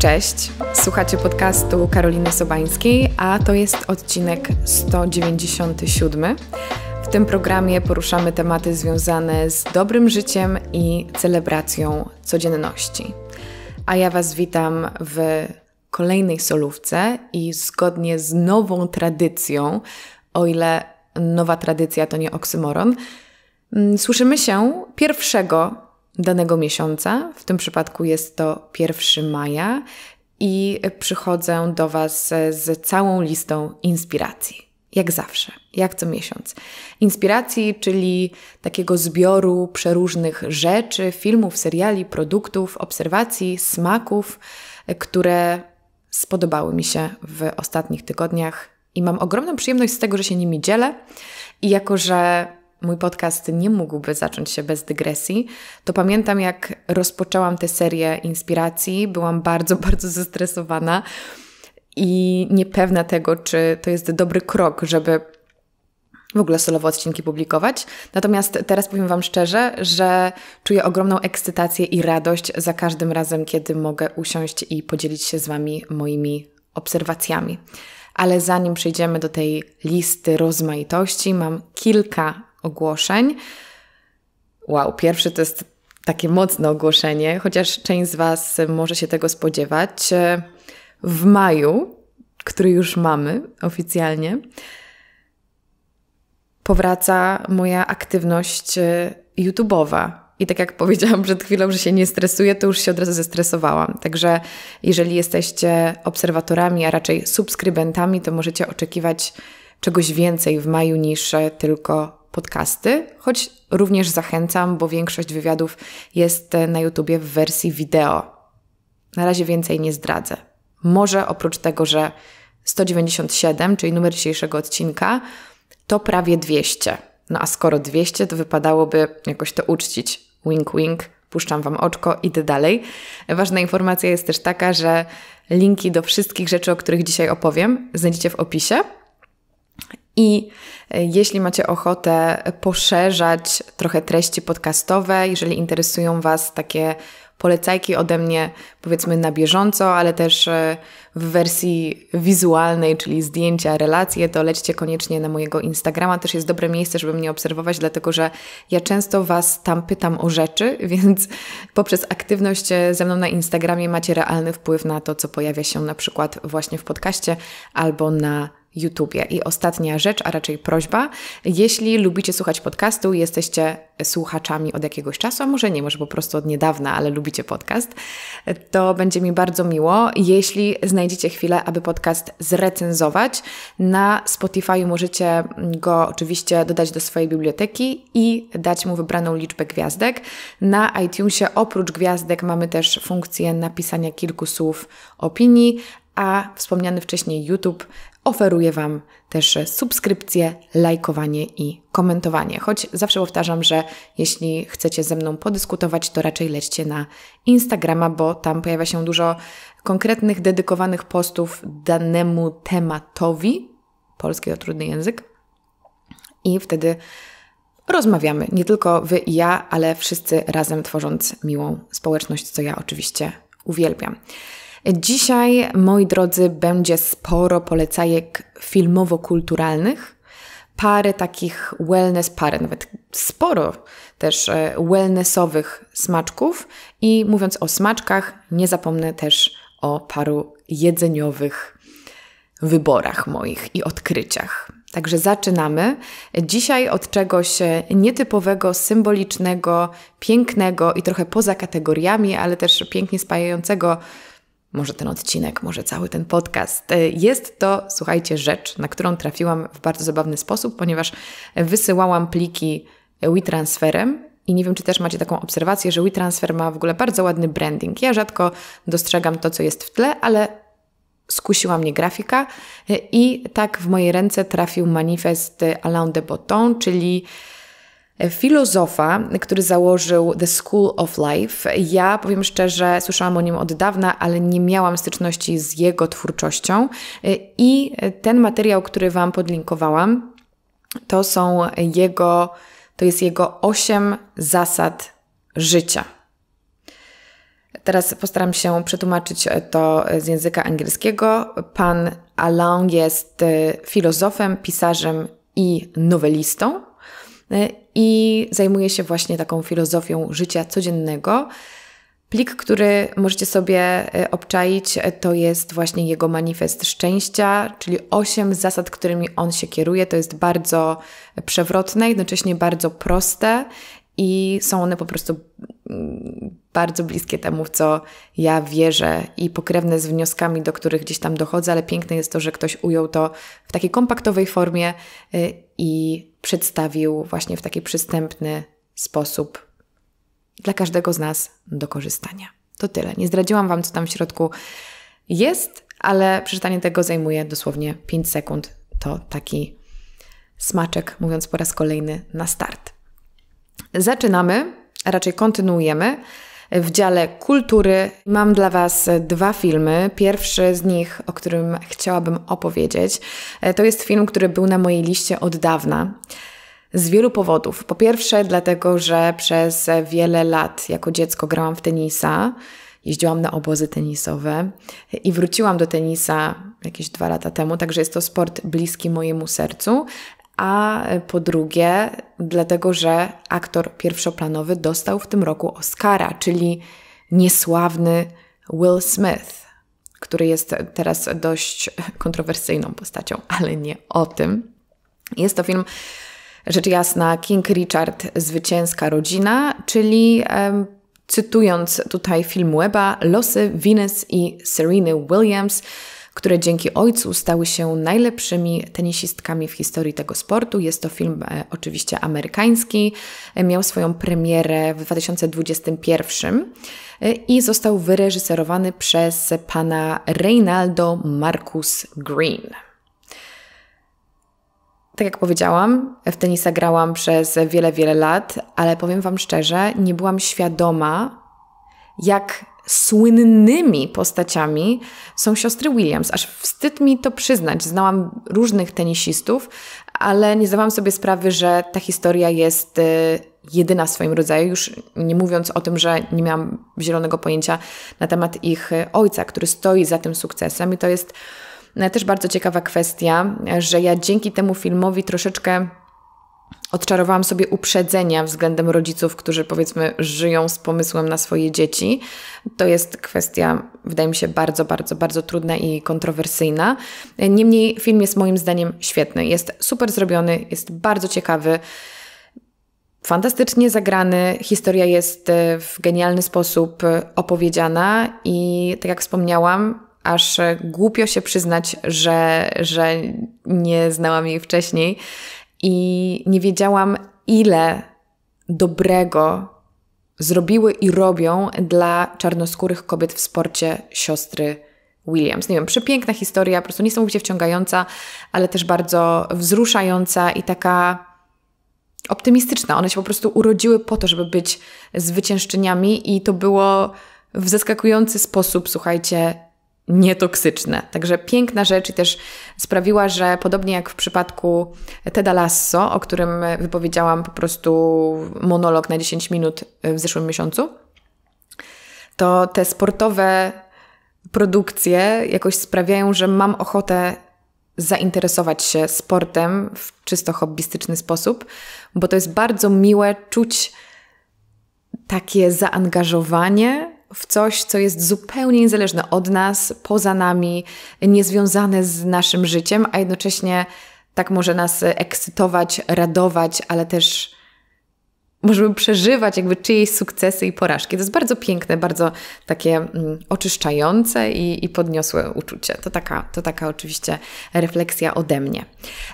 Cześć, słuchacie podcastu Karoliny Sobańskiej, a to jest odcinek 197. W tym programie poruszamy tematy związane z dobrym życiem i celebracją codzienności. A ja Was witam w kolejnej solówce i zgodnie z nową tradycją, o ile nowa tradycja to nie oksymoron, mm, słyszymy się pierwszego danego miesiąca. W tym przypadku jest to 1 maja i przychodzę do Was z całą listą inspiracji. Jak zawsze, jak co miesiąc. Inspiracji, czyli takiego zbioru przeróżnych rzeczy, filmów, seriali, produktów, obserwacji, smaków, które spodobały mi się w ostatnich tygodniach i mam ogromną przyjemność z tego, że się nimi dzielę. I jako, że mój podcast nie mógłby zacząć się bez dygresji, to pamiętam jak rozpoczęłam tę serię inspiracji, byłam bardzo, bardzo zestresowana i niepewna tego, czy to jest dobry krok, żeby w ogóle solowe odcinki publikować. Natomiast teraz powiem Wam szczerze, że czuję ogromną ekscytację i radość za każdym razem, kiedy mogę usiąść i podzielić się z Wami moimi obserwacjami. Ale zanim przejdziemy do tej listy rozmaitości, mam kilka ogłoszeń. Wow, pierwszy to jest takie mocne ogłoszenie, chociaż część z Was może się tego spodziewać. W maju, który już mamy oficjalnie, powraca moja aktywność e, YouTube'owa. I tak jak powiedziałam przed chwilą, że się nie stresuję, to już się od razu zestresowałam. Także jeżeli jesteście obserwatorami, a raczej subskrybentami, to możecie oczekiwać czegoś więcej w maju niż e, tylko podcasty, choć również zachęcam, bo większość wywiadów jest e, na YouTubie w wersji wideo. Na razie więcej nie zdradzę. Może oprócz tego, że 197, czyli numer dzisiejszego odcinka, to prawie 200. No a skoro 200, to wypadałoby jakoś to uczcić. Wink, wink, puszczam Wam oczko, idę dalej. Ważna informacja jest też taka, że linki do wszystkich rzeczy, o których dzisiaj opowiem, znajdziecie w opisie i e, jeśli macie ochotę poszerzać trochę treści podcastowe, jeżeli interesują Was takie polecajki ode mnie, powiedzmy na bieżąco, ale też e, w wersji wizualnej, czyli zdjęcia, relacje, to lećcie koniecznie na mojego Instagrama. Też jest dobre miejsce, żeby mnie obserwować, dlatego że ja często Was tam pytam o rzeczy, więc poprzez aktywność e, ze mną na Instagramie macie realny wpływ na to, co pojawia się na przykład właśnie w podcaście albo na YouTubie. I ostatnia rzecz, a raczej prośba. Jeśli lubicie słuchać podcastu, jesteście słuchaczami od jakiegoś czasu, a może nie, może po prostu od niedawna, ale lubicie podcast, to będzie mi bardzo miło, jeśli znajdziecie chwilę, aby podcast zrecenzować. Na Spotify możecie go oczywiście dodać do swojej biblioteki i dać mu wybraną liczbę gwiazdek. Na iTunesie oprócz gwiazdek mamy też funkcję napisania kilku słów opinii, a wspomniany wcześniej YouTube oferuje Wam też subskrypcję, lajkowanie i komentowanie. Choć zawsze powtarzam, że jeśli chcecie ze mną podyskutować, to raczej lećcie na Instagrama, bo tam pojawia się dużo konkretnych, dedykowanych postów danemu tematowi. Polski to trudny język. I wtedy rozmawiamy, nie tylko Wy i ja, ale wszyscy razem tworząc miłą społeczność, co ja oczywiście uwielbiam. Dzisiaj, moi drodzy, będzie sporo polecajek filmowo-kulturalnych, parę takich wellness, parę nawet sporo też e, wellnessowych smaczków i mówiąc o smaczkach, nie zapomnę też o paru jedzeniowych wyborach moich i odkryciach. Także zaczynamy. Dzisiaj od czegoś e, nietypowego, symbolicznego, pięknego i trochę poza kategoriami, ale też pięknie spajającego może ten odcinek, może cały ten podcast. E, jest to, słuchajcie, rzecz, na którą trafiłam w bardzo zabawny sposób, ponieważ wysyłałam pliki WeTransferem i nie wiem, czy też macie taką obserwację, że WeTransfer ma w ogóle bardzo ładny branding. Ja rzadko dostrzegam to, co jest w tle, ale skusiła mnie grafika e, i tak w moje ręce trafił manifest Alain de Botton, czyli filozofa, który założył The School of Life. Ja powiem szczerze, słyszałam o nim od dawna, ale nie miałam styczności z jego twórczością. I ten materiał, który Wam podlinkowałam, to są jego, to jest jego osiem zasad życia. Teraz postaram się przetłumaczyć to z języka angielskiego. Pan Alain jest filozofem, pisarzem i nowelistą i zajmuję się właśnie taką filozofią życia codziennego. Plik, który możecie sobie y, obczaić, y, to jest właśnie jego manifest szczęścia, czyli osiem zasad, którymi on się kieruje. To jest bardzo przewrotne, jednocześnie bardzo proste i są one po prostu mm, bardzo bliskie temu, w co ja wierzę i pokrewne z wnioskami, do których gdzieś tam dochodzę, ale piękne jest to, że ktoś ujął to w takiej kompaktowej formie y, i przedstawił właśnie w taki przystępny sposób dla każdego z nas do korzystania. To tyle. Nie zdradziłam Wam, co tam w środku jest, ale przeczytanie tego zajmuje dosłownie 5 sekund. To taki smaczek, mówiąc po raz kolejny, na start. Zaczynamy, a raczej kontynuujemy w dziale kultury. Mam dla Was dwa filmy. Pierwszy z nich, o którym chciałabym opowiedzieć, e, to jest film, który był na mojej liście od dawna. Z wielu powodów. Po pierwsze, dlatego, że przez wiele lat jako dziecko grałam w tenisa, jeździłam na obozy tenisowe i wróciłam do tenisa jakieś dwa lata temu, także jest to sport bliski mojemu sercu a e, po drugie, dlatego że aktor pierwszoplanowy dostał w tym roku Oscara, czyli niesławny Will Smith, który jest teraz dość kontrowersyjną postacią, ale nie o tym. Jest to film rzecz jasna King Richard Zwycięska Rodzina, czyli cytując tutaj film Weba, losy Venus i Sereny Williams – które dzięki ojcu stały się najlepszymi tenisistkami w historii tego sportu. Jest to film e, oczywiście amerykański, e, miał swoją premierę w 2021 e, i został wyreżyserowany przez pana Reynaldo Marcus Green. Tak jak powiedziałam, w tenisa grałam przez wiele, wiele lat, ale powiem Wam szczerze, nie byłam świadoma, jak słynnymi postaciami są siostry Williams. Aż wstyd mi to przyznać. Znałam różnych tenisistów, ale nie zdawałam sobie sprawy, że ta historia jest y, jedyna w swoim rodzaju, już nie mówiąc o tym, że nie miałam zielonego pojęcia na temat ich y, ojca, który stoi za tym sukcesem. I to jest y, też bardzo ciekawa kwestia, że ja dzięki temu filmowi troszeczkę odczarowałam sobie uprzedzenia względem rodziców, którzy powiedzmy żyją z pomysłem na swoje dzieci. To jest kwestia, wydaje mi się, bardzo, bardzo, bardzo trudna i kontrowersyjna. Niemniej film jest moim zdaniem świetny. Jest super zrobiony, jest bardzo ciekawy. Fantastycznie zagrany, historia jest e, w genialny sposób e, opowiedziana i tak jak wspomniałam, aż e, głupio się przyznać, że, że nie znałam jej wcześniej i nie wiedziałam, ile dobrego zrobiły i robią dla czarnoskórych kobiet w sporcie siostry Williams. Nie wiem, przepiękna historia, po prostu niesamowicie wciągająca, ale też bardzo wzruszająca i taka optymistyczna. One się po prostu urodziły po to, żeby być zwyciężczyniami i to było w zaskakujący sposób, słuchajcie, nietoksyczne. Także piękna rzecz i też sprawiła, że podobnie jak w przypadku Teda Lasso, o którym wypowiedziałam po prostu monolog na 10 minut w zeszłym miesiącu, to te sportowe produkcje jakoś sprawiają, że mam ochotę zainteresować się sportem w czysto hobbystyczny sposób, bo to jest bardzo miłe czuć takie zaangażowanie w coś, co jest zupełnie niezależne od nas, poza nami, niezwiązane z naszym życiem, a jednocześnie tak może nas ekscytować, radować, ale też możemy przeżywać jakby czyjeś sukcesy i porażki. To jest bardzo piękne, bardzo takie mm, oczyszczające i, i podniosłe uczucie. To taka, to taka oczywiście refleksja ode mnie.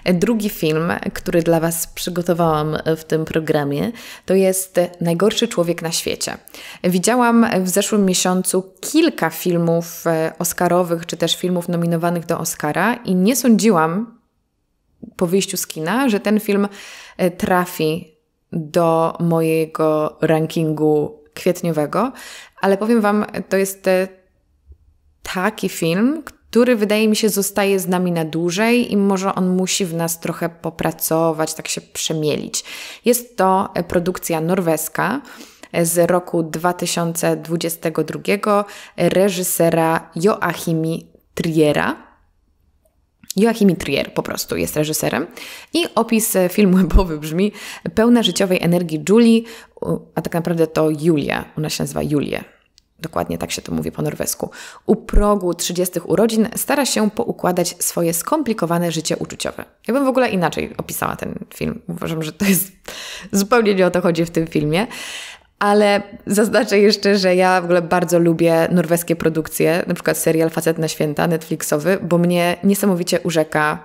Drugi film, który dla Was przygotowałam w tym programie, to jest Najgorszy człowiek na świecie. Widziałam w zeszłym miesiącu kilka filmów e, oscarowych, czy też filmów nominowanych do Oscara i nie sądziłam po wyjściu z kina, że ten film e, trafi do mojego rankingu kwietniowego, ale powiem Wam, to jest e, taki film, który wydaje mi się zostaje z nami na dłużej i może on musi w nas trochę popracować, tak się przemielić. Jest to e, produkcja norweska e, z roku 2022 reżysera Joachimi Triera. Joachim Trier po prostu jest reżyserem i opis e, filmu epowy brzmi pełna życiowej energii Julie, a tak naprawdę to Julia, ona się nazywa Julia. Dokładnie tak się to mówi po norwesku. U progu 30 urodzin stara się poukładać swoje skomplikowane życie uczuciowe. Ja bym w ogóle inaczej opisała ten film. Uważam, że to jest zupełnie nie o to chodzi w tym filmie. Ale zaznaczę jeszcze, że ja w ogóle bardzo lubię norweskie produkcje, na przykład serial Facet na Święta, Netflixowy, bo mnie niesamowicie urzeka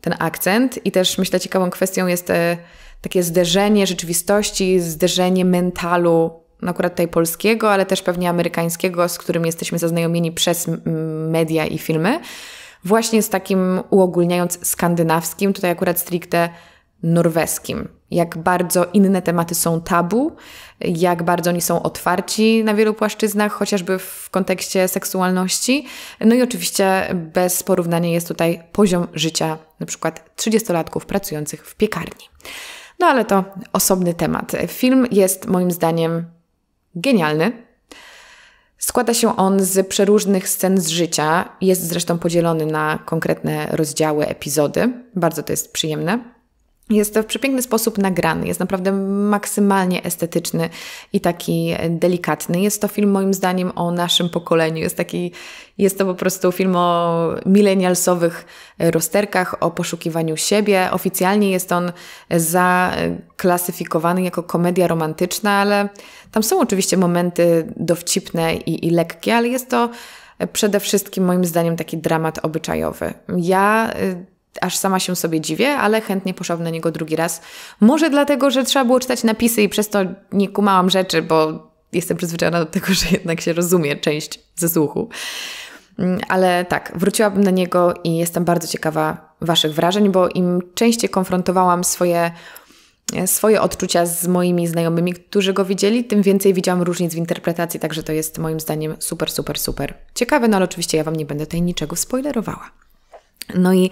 ten akcent i też myślę ciekawą kwestią jest e, takie zderzenie rzeczywistości, zderzenie mentalu, no akurat tutaj polskiego, ale też pewnie amerykańskiego, z którym jesteśmy zaznajomieni przez media i filmy, właśnie z takim uogólniając skandynawskim, tutaj akurat stricte norweskim jak bardzo inne tematy są tabu, jak bardzo oni są otwarci na wielu płaszczyznach, chociażby w kontekście seksualności. No i oczywiście bez porównania jest tutaj poziom życia na przykład 30-latków pracujących w piekarni. No ale to osobny temat. Film jest moim zdaniem genialny. Składa się on z przeróżnych scen z życia, jest zresztą podzielony na konkretne rozdziały, epizody. Bardzo to jest przyjemne. Jest to w przepiękny sposób nagrany, jest naprawdę maksymalnie estetyczny i taki delikatny. Jest to film moim zdaniem o naszym pokoleniu. Jest, taki, jest to po prostu film o milenialsowych rozterkach, o poszukiwaniu siebie. Oficjalnie jest on zaklasyfikowany jako komedia romantyczna, ale tam są oczywiście momenty dowcipne i, i lekkie, ale jest to przede wszystkim moim zdaniem taki dramat obyczajowy. Ja y, aż sama się sobie dziwię, ale chętnie poszłabym na niego drugi raz. Może dlatego, że trzeba było czytać napisy i przez to nie kumałam rzeczy, bo jestem przyzwyczajona do tego, że jednak się rozumie część ze słuchu. Mm, ale tak, wróciłabym na niego i jestem bardzo ciekawa Waszych wrażeń, bo im częściej konfrontowałam swoje, e, swoje odczucia z moimi znajomymi, którzy go widzieli, tym więcej widziałam różnic w interpretacji, także to jest moim zdaniem super, super, super ciekawe, no ale oczywiście ja Wam nie będę tutaj niczego spoilerowała. No i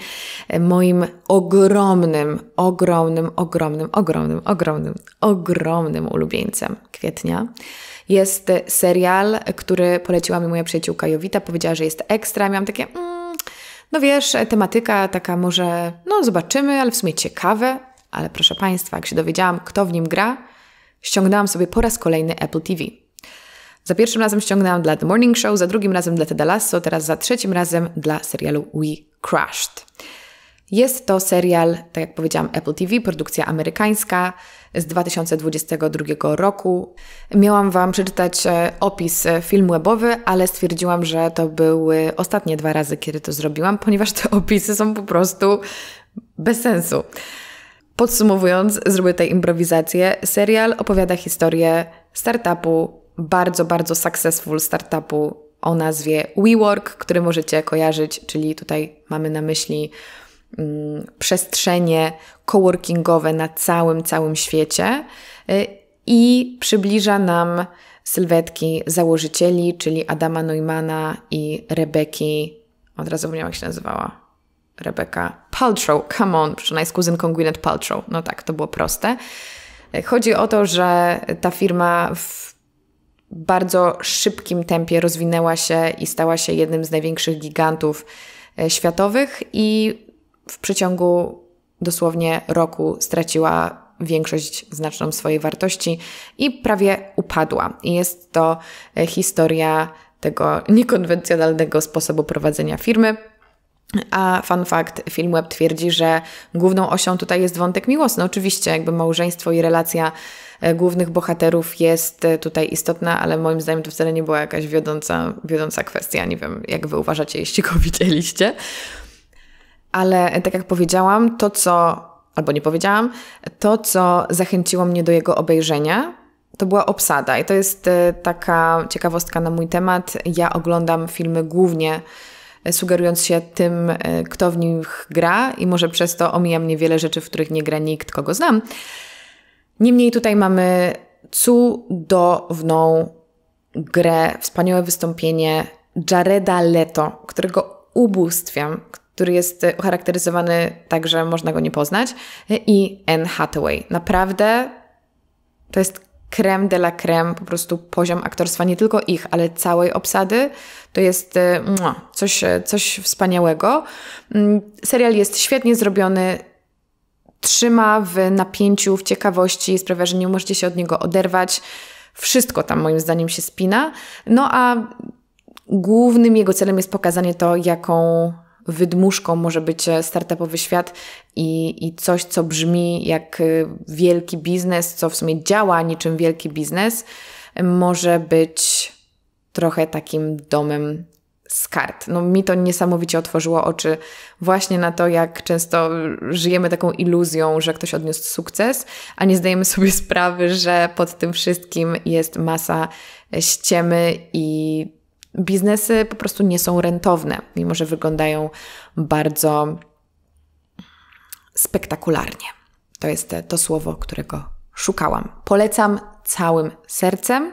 e, moim ogromnym, ogromnym, ogromnym, ogromnym, ogromnym, ogromnym ulubieńcem kwietnia jest serial, który poleciła mi moja przyjaciółka Jowita. Powiedziała, że jest ekstra. Miałam takie, mm, no wiesz, tematyka taka może, no zobaczymy, ale w sumie ciekawe. Ale proszę Państwa, jak się dowiedziałam, kto w nim gra, ściągnęłam sobie po raz kolejny Apple TV. Za pierwszym razem ściągnęłam dla The Morning Show, za drugim razem dla Ted Lasso, teraz za trzecim razem dla serialu We Crushed. Jest to serial, tak jak powiedziałam, Apple TV, produkcja amerykańska z 2022 roku. Miałam Wam przeczytać e, opis e, filmu webowy, ale stwierdziłam, że to były ostatnie dwa razy, kiedy to zrobiłam, ponieważ te opisy są po prostu bez sensu. Podsumowując, zrobię tę improwizację. Serial opowiada historię startupu, bardzo, bardzo successful startupu o nazwie WeWork, który możecie kojarzyć, czyli tutaj mamy na myśli mm, przestrzenie coworkingowe na całym, całym świecie y, i przybliża nam sylwetki założycieli, czyli Adama Neumana i Rebeki, od razu wiem jak się nazywała, Rebeka Paltrow, come on, przynajmniej z kuzynką Gwyneth Paltrow, no tak, to było proste. Y, chodzi o to, że ta firma w bardzo szybkim tempie rozwinęła się i stała się jednym z największych gigantów e, światowych i w przeciągu dosłownie roku straciła większość znaczną swojej wartości i prawie upadła. I jest to e, historia tego niekonwencjonalnego sposobu prowadzenia firmy. A fun fact, web twierdzi, że główną osią tutaj jest wątek miłosny. No oczywiście jakby małżeństwo i relacja e, głównych bohaterów jest e, tutaj istotna, ale moim zdaniem to wcale nie była jakaś wiodąca, wiodąca kwestia. Nie wiem, jak Wy uważacie, jeśli go widzieliście. Ale e, tak jak powiedziałam, to co, albo nie powiedziałam, to co zachęciło mnie do jego obejrzenia, to była obsada. I to jest taka ciekawostka na mój temat. Ja oglądam filmy głównie E, sugerując się tym, e, kto w nich gra, i może przez to omija mnie wiele rzeczy, w których nie gra nikt, kogo znam. Niemniej tutaj mamy cudowną grę, wspaniałe wystąpienie Jareda Leto, którego ubóstwiam, który jest e, ucharakteryzowany tak, że można go nie poznać, i Anne Hathaway. Naprawdę to jest creme de la creme, po prostu poziom aktorstwa nie tylko ich, ale całej obsady. To jest e, coś, e, coś wspaniałego. Mm, serial jest świetnie zrobiony, trzyma w napięciu, w ciekawości, sprawia, że nie możecie się od niego oderwać. Wszystko tam moim zdaniem się spina. No a głównym jego celem jest pokazanie to, jaką wydmuszką może być e, startupowy świat i, i coś, co brzmi jak wielki biznes, co w sumie działa niczym wielki biznes, może być trochę takim domem z kart. No, mi to niesamowicie otworzyło oczy właśnie na to, jak często żyjemy taką iluzją, że ktoś odniósł sukces, a nie zdajemy sobie sprawy, że pod tym wszystkim jest masa ściemy i biznesy po prostu nie są rentowne, mimo że wyglądają bardzo spektakularnie. To jest e, to słowo, którego szukałam. Polecam całym sercem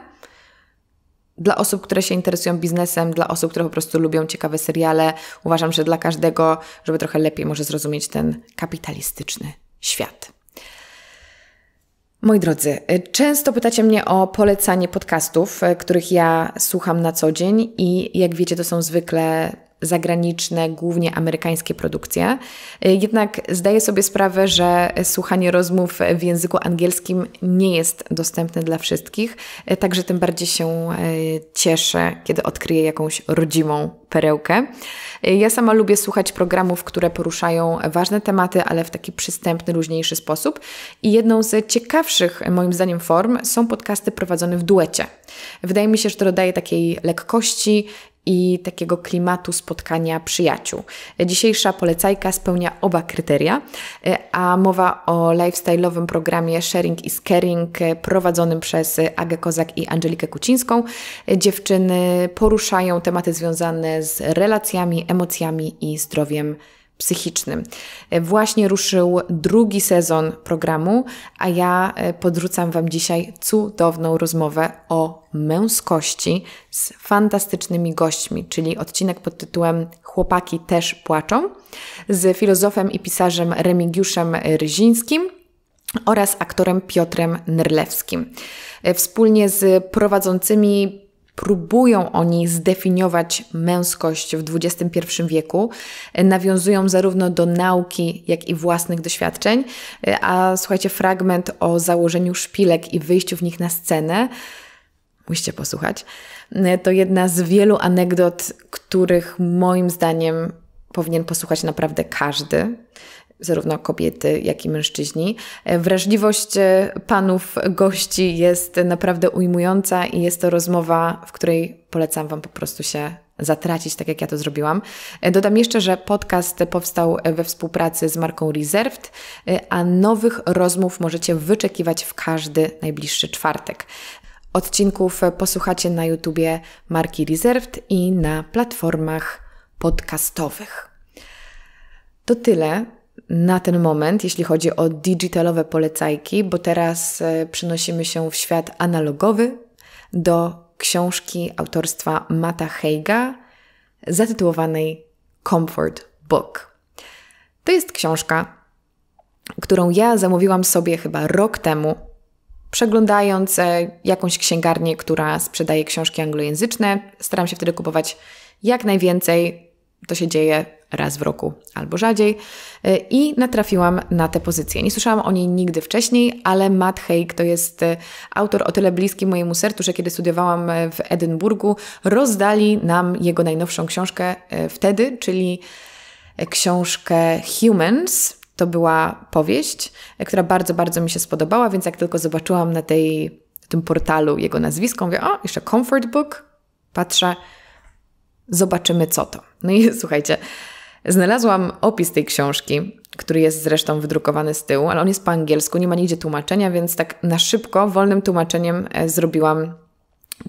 dla osób, które się interesują biznesem, dla osób, które po prostu lubią ciekawe seriale. Uważam, że dla każdego, żeby trochę lepiej może zrozumieć ten kapitalistyczny świat. Moi drodzy, y, często pytacie mnie o polecanie podcastów, y, których ja słucham na co dzień i jak wiecie, to są zwykle zagraniczne, głównie amerykańskie produkcje. Y, jednak zdaję sobie sprawę, że słuchanie rozmów w języku angielskim nie jest dostępne dla wszystkich, y, także tym bardziej się y, cieszę, kiedy odkryję jakąś rodzimą perełkę. Ja sama lubię słuchać programów, które poruszają ważne tematy, ale w taki przystępny, luźniejszy sposób. I jedną z ciekawszych, moim zdaniem, form są podcasty prowadzone w duecie. Wydaje mi się, że to dodaje takiej lekkości i takiego klimatu spotkania przyjaciół. Dzisiejsza polecajka spełnia oba kryteria, a mowa o lifestyle'owym programie Sharing is Caring prowadzonym przez Agę Kozak i Angelikę Kucińską. Dziewczyny poruszają tematy związane z relacjami, emocjami i zdrowiem psychicznym. E, właśnie ruszył drugi sezon programu, a ja e, podrzucam Wam dzisiaj cudowną rozmowę o męskości z fantastycznymi gośćmi, czyli odcinek pod tytułem Chłopaki też płaczą z filozofem i pisarzem Remigiuszem Ryzińskim oraz aktorem Piotrem Nerlewskim. E, wspólnie z prowadzącymi próbują oni zdefiniować męskość w XXI wieku, nawiązują zarówno do nauki, jak i własnych doświadczeń. A słuchajcie, fragment o założeniu szpilek i wyjściu w nich na scenę, musicie posłuchać, to jedna z wielu anegdot, których moim zdaniem powinien posłuchać naprawdę każdy zarówno kobiety, jak i mężczyźni. E, wrażliwość e, panów gości jest naprawdę ujmująca i jest to rozmowa, w której polecam Wam po prostu się zatracić, tak jak ja to zrobiłam. E, dodam jeszcze, że podcast powstał we współpracy z marką Reserved, a nowych rozmów możecie wyczekiwać w każdy najbliższy czwartek. Odcinków posłuchacie na YouTubie marki Reserved i na platformach podcastowych. To tyle na ten moment, jeśli chodzi o digitalowe polecajki, bo teraz e, przenosimy się w świat analogowy do książki autorstwa Mata Heiga zatytułowanej Comfort Book. To jest książka, którą ja zamówiłam sobie chyba rok temu, przeglądając e, jakąś księgarnię, która sprzedaje książki anglojęzyczne. Staram się wtedy kupować jak najwięcej. To się dzieje raz w roku albo rzadziej y, i natrafiłam na tę pozycję. Nie słyszałam o niej nigdy wcześniej, ale Matt Haig to jest y, autor o tyle bliski mojemu sercu, że kiedy studiowałam y, w Edynburgu, rozdali nam jego najnowszą książkę wtedy, czyli książkę Humans. To była powieść, która bardzo, bardzo mi się spodobała, więc jak tylko zobaczyłam na tej, tym portalu jego nazwisko, mówię, o, jeszcze Comfort Book, patrzę, zobaczymy co to. No i słuchajcie, Znalazłam opis tej książki, który jest zresztą wydrukowany z tyłu, ale on jest po angielsku, nie ma nigdzie tłumaczenia, więc tak na szybko, wolnym tłumaczeniem e, zrobiłam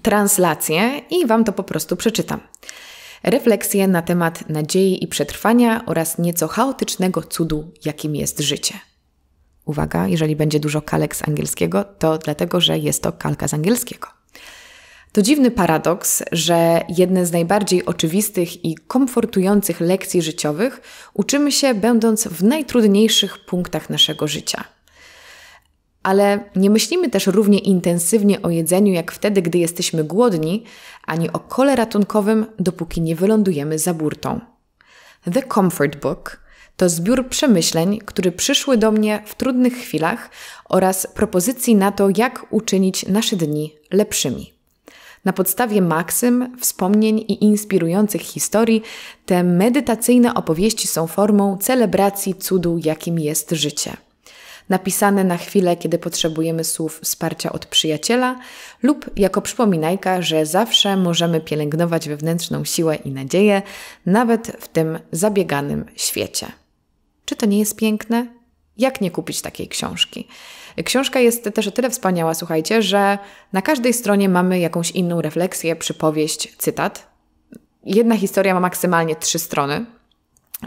translację i Wam to po prostu przeczytam. Refleksje na temat nadziei i przetrwania oraz nieco chaotycznego cudu, jakim jest życie. Uwaga, jeżeli będzie dużo kalek z angielskiego, to dlatego, że jest to kalka z angielskiego. To dziwny paradoks, że jedne z najbardziej oczywistych i komfortujących lekcji życiowych uczymy się, będąc w najtrudniejszych punktach naszego życia. Ale nie myślimy też równie intensywnie o jedzeniu, jak wtedy, gdy jesteśmy głodni, ani o kole ratunkowym, dopóki nie wylądujemy za burtą. The Comfort Book to zbiór przemyśleń, które przyszły do mnie w trudnych chwilach oraz propozycji na to, jak uczynić nasze dni lepszymi. Na podstawie maksym, wspomnień i inspirujących historii, te medytacyjne opowieści są formą celebracji cudu, jakim jest życie. Napisane na chwilę, kiedy potrzebujemy słów wsparcia od przyjaciela, lub jako przypominajka, że zawsze możemy pielęgnować wewnętrzną siłę i nadzieję, nawet w tym zabieganym świecie. Czy to nie jest piękne? Jak nie kupić takiej książki? Książka jest też o tyle wspaniała, słuchajcie, że na każdej stronie mamy jakąś inną refleksję, przypowieść, cytat. Jedna historia ma maksymalnie trzy strony,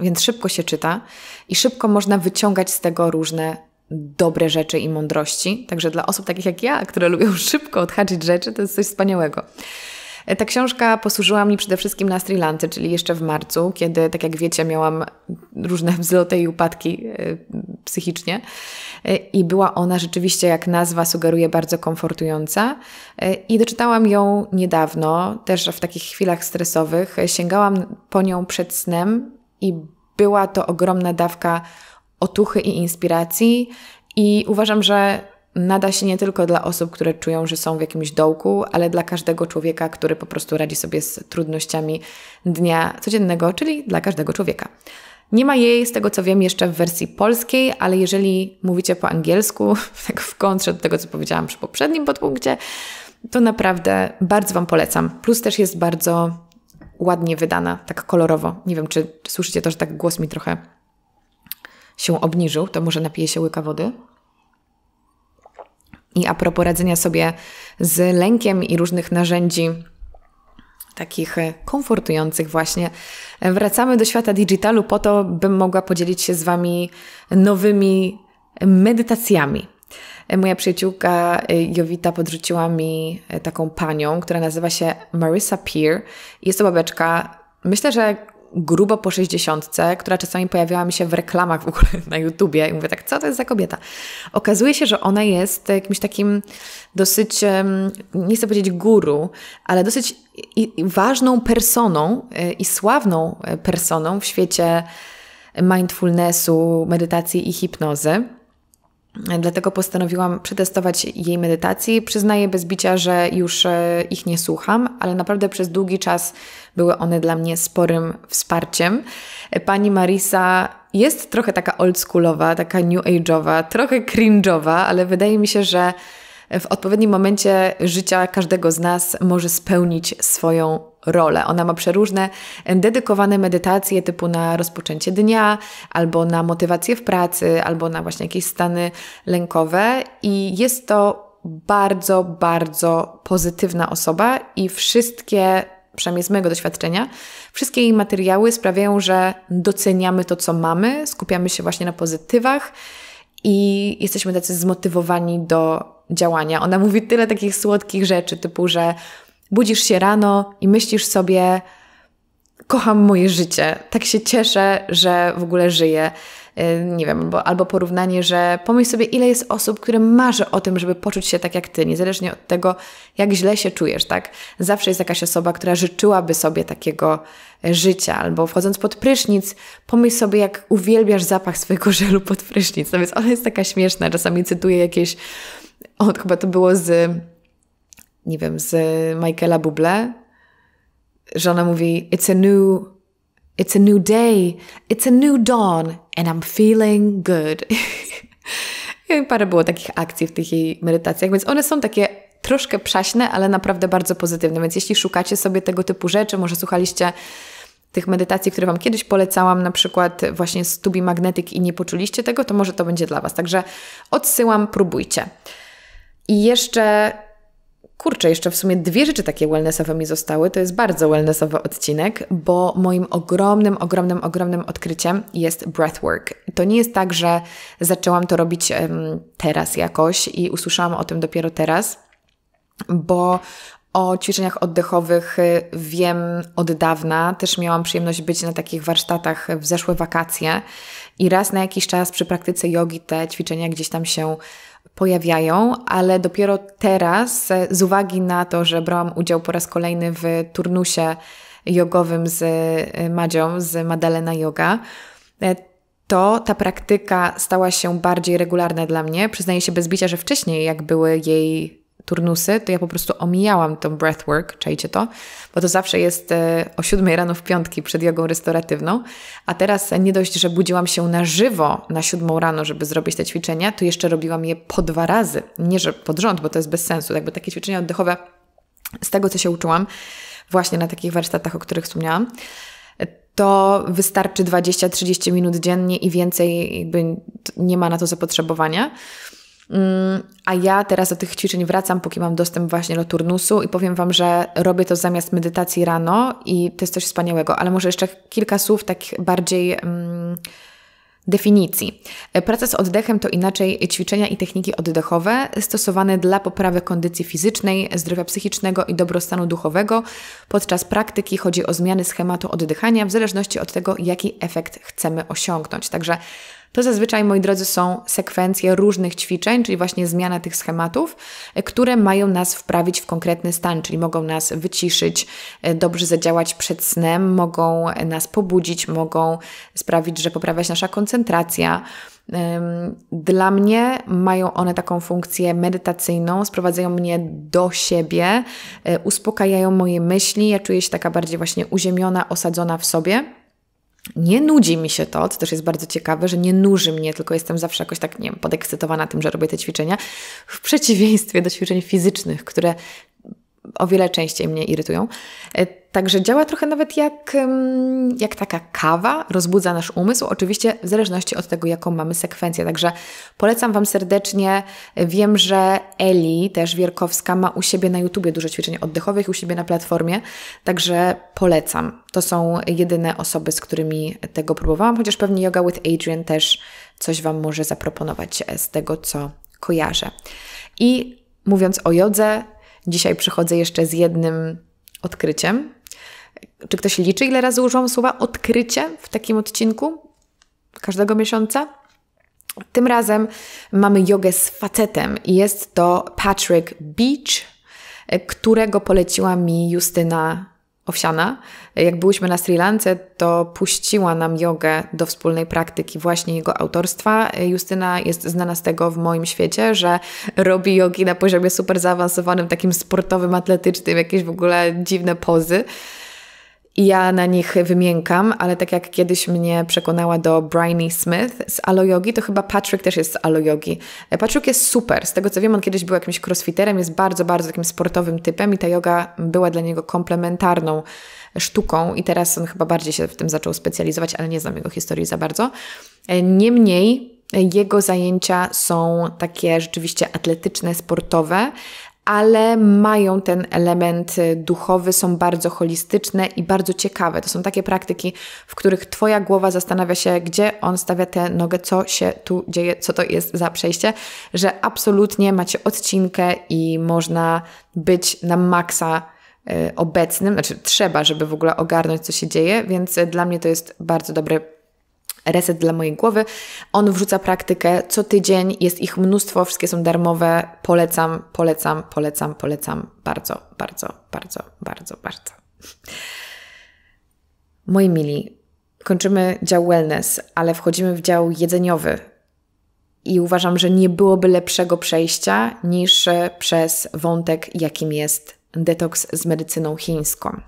więc szybko się czyta i szybko można wyciągać z tego różne dobre rzeczy i mądrości. Także dla osób takich jak ja, które lubią szybko odhaczyć rzeczy, to jest coś wspaniałego. E, ta książka posłużyła mi przede wszystkim na Sri Lance, czyli jeszcze w marcu, kiedy, tak jak wiecie, miałam różne wzloty i upadki e, psychicznie. E, I była ona rzeczywiście, jak nazwa sugeruje, bardzo komfortująca. I doczytałam ją niedawno, też w takich chwilach stresowych. Sięgałam po nią przed snem i była to ogromna dawka otuchy i inspiracji. I uważam, że nada się nie tylko dla osób, które czują, że są w jakimś dołku, ale dla każdego człowieka, który po prostu radzi sobie z trudnościami dnia codziennego, czyli dla każdego człowieka. Nie ma jej, z tego co wiem, jeszcze w wersji polskiej, ale jeżeli mówicie po angielsku, tak w kontrze do tego, co powiedziałam przy poprzednim podpunkcie, to naprawdę bardzo Wam polecam. Plus też jest bardzo ładnie wydana, tak kolorowo. Nie wiem, czy słyszycie to, że tak głos mi trochę się obniżył, to może napiję się łyka wody. I a propos radzenia sobie z lękiem i różnych narzędzi takich e, komfortujących właśnie, e, wracamy do świata digitalu po to, bym mogła podzielić się z Wami nowymi medytacjami. E, moja przyjaciółka Jowita podrzuciła mi taką panią, która nazywa się Marissa Peer. Jest to babeczka, myślę, że grubo po 60, która czasami pojawiała mi się w reklamach w ogóle na YouTubie i mówię tak, co to jest za kobieta? Okazuje się, że ona jest jakimś takim dosyć, nie chcę powiedzieć guru, ale dosyć ważną personą e, i sławną e, personą w świecie mindfulnessu, medytacji i hipnozy. Dlatego postanowiłam przetestować jej medytacji. Przyznaję bez bicia, że już e, ich nie słucham, ale naprawdę przez długi czas były one dla mnie sporym wsparciem. Pani Marisa jest trochę taka oldschoolowa, taka new age'owa, trochę cringe'owa, ale wydaje mi się, że w odpowiednim momencie życia każdego z nas może spełnić swoją rolę. Ona ma przeróżne dedykowane medytacje typu na rozpoczęcie dnia, albo na motywację w pracy, albo na właśnie jakieś stany lękowe i jest to bardzo, bardzo pozytywna osoba i wszystkie przynajmniej z mojego doświadczenia, wszystkie jej materiały sprawiają, że doceniamy to, co mamy, skupiamy się właśnie na pozytywach i jesteśmy tacy zmotywowani do działania. Ona mówi tyle takich słodkich rzeczy, typu, że budzisz się rano i myślisz sobie, kocham moje życie, tak się cieszę, że w ogóle żyję. Y, nie wiem, albo, albo porównanie, że pomyśl sobie, ile jest osób, które marzy o tym, żeby poczuć się tak jak ty, niezależnie od tego, jak źle się czujesz, tak? Zawsze jest jakaś osoba, która życzyłaby sobie takiego e, życia, albo wchodząc pod prysznic, pomyśl sobie, jak uwielbiasz zapach swojego żelu pod prysznic. No więc ona jest taka śmieszna, czasami cytuję jakieś, o, chyba to było z, nie wiem, z Michaela Bublé, że ona mówi, it's a new It's a new day, it's a new dawn, and I'm feeling good. I parę było takich akcji w tych jej medytacjach, więc one są takie troszkę przaśne, ale naprawdę bardzo pozytywne. Więc jeśli szukacie sobie tego typu rzeczy, może słuchaliście tych medytacji, które Wam kiedyś polecałam, na przykład właśnie z tubi magnetyk i nie poczuliście tego, to może to będzie dla Was. Także odsyłam, próbujcie. I jeszcze Kurczę, jeszcze w sumie dwie rzeczy takie wellnessowe mi zostały. To jest bardzo wellnessowy odcinek, bo moim ogromnym, ogromnym, ogromnym odkryciem jest breathwork. To nie jest tak, że zaczęłam to robić um, teraz jakoś i usłyszałam o tym dopiero teraz, bo o ćwiczeniach oddechowych y, wiem od dawna. Też miałam przyjemność być na takich warsztatach w zeszłe wakacje i raz na jakiś czas przy praktyce jogi te ćwiczenia gdzieś tam się pojawiają, ale dopiero teraz, e, z uwagi na to, że brałam udział po raz kolejny w turnusie jogowym z e, Madzią, z Madalena Yoga, e, to ta praktyka stała się bardziej regularna dla mnie. Przyznaję się bez bicia, że wcześniej, jak były jej turnusy, to ja po prostu omijałam tą breathwork, czajcie to, bo to zawsze jest e, o 7 rano w piątki przed jogą restauratywną, a teraz nie dość, że budziłam się na żywo na 7 rano, żeby zrobić te ćwiczenia, to jeszcze robiłam je po dwa razy, nie że pod rząd, bo to jest bez sensu, jakby takie ćwiczenia oddechowe z tego, co się uczyłam właśnie na takich warsztatach, o których wspomniałam, to wystarczy 20-30 minut dziennie i więcej jakby nie ma na to zapotrzebowania. Mm, a ja teraz do tych ćwiczeń wracam, póki mam dostęp właśnie do turnusu i powiem Wam, że robię to zamiast medytacji rano i to jest coś wspaniałego, ale może jeszcze kilka słów tak bardziej mm, definicji. E, praca z oddechem to inaczej ćwiczenia i techniki oddechowe stosowane dla poprawy kondycji fizycznej, zdrowia psychicznego i dobrostanu duchowego. Podczas praktyki chodzi o zmiany schematu oddychania w zależności od tego, jaki efekt chcemy osiągnąć. Także to zazwyczaj, moi drodzy, są sekwencje różnych ćwiczeń, czyli właśnie zmiana tych schematów, e, które mają nas wprawić w konkretny stan, czyli mogą nas wyciszyć, e, dobrze zadziałać przed snem, mogą e, nas pobudzić, mogą sprawić, że poprawia się nasza koncentracja. Dla mnie mają one taką funkcję medytacyjną, sprowadzają mnie do siebie, uspokajają moje myśli, ja czuję się taka bardziej właśnie uziemiona, osadzona w sobie nie nudzi mi się to, co też jest bardzo ciekawe, że nie nuży mnie, tylko jestem zawsze jakoś tak, nie wiem, podekscytowana tym, że robię te ćwiczenia, w przeciwieństwie do ćwiczeń fizycznych, które o wiele częściej mnie irytują. E, także działa trochę nawet jak, jak taka kawa, rozbudza nasz umysł, oczywiście w zależności od tego, jaką mamy sekwencję. Także polecam Wam serdecznie. Wiem, że Eli też Wierkowska ma u siebie na YouTubie dużo ćwiczeń oddechowych, u siebie na platformie, także polecam. To są jedyne osoby, z którymi tego próbowałam, chociaż pewnie Yoga with Adrian też coś Wam może zaproponować z tego, co kojarzę. I mówiąc o jodze, Dzisiaj przychodzę jeszcze z jednym odkryciem. Czy ktoś liczy, ile razy użyłam słowa odkrycie w takim odcinku każdego miesiąca? Tym razem mamy jogę z facetem i jest to Patrick Beach, którego poleciła mi Justyna Owsiana, jak byłyśmy na Sri Lance, to puściła nam jogę do wspólnej praktyki właśnie jego autorstwa. Justyna jest znana z tego w moim świecie, że robi jogi na poziomie super zaawansowanym, takim sportowym, atletycznym, jakieś w ogóle dziwne pozy. I ja na nich wymiękam, ale tak jak kiedyś mnie przekonała do Bryony Smith z Aloyogi, to chyba Patrick też jest z Aloyogi. E, Patrick jest super. Z tego co wiem, on kiedyś był jakimś crossfiterem, jest bardzo, bardzo takim sportowym typem i ta yoga była dla niego komplementarną sztuką i teraz on chyba bardziej się w tym zaczął specjalizować, ale nie znam jego historii za bardzo. E, niemniej jego zajęcia są takie rzeczywiście atletyczne, sportowe, ale mają ten element y, duchowy, są bardzo holistyczne i bardzo ciekawe. To są takie praktyki, w których Twoja głowa zastanawia się, gdzie on stawia tę nogę, co się tu dzieje, co to jest za przejście, że absolutnie macie odcinkę i można być na maksa y, obecnym, znaczy trzeba, żeby w ogóle ogarnąć, co się dzieje, więc y, dla mnie to jest bardzo dobre Reset dla mojej głowy. On wrzuca praktykę co tydzień, jest ich mnóstwo, wszystkie są darmowe. Polecam, polecam, polecam, polecam bardzo, bardzo, bardzo, bardzo, bardzo. Moi mili, kończymy dział wellness, ale wchodzimy w dział jedzeniowy. I uważam, że nie byłoby lepszego przejścia niż e, przez wątek, jakim jest detoks z medycyną chińską.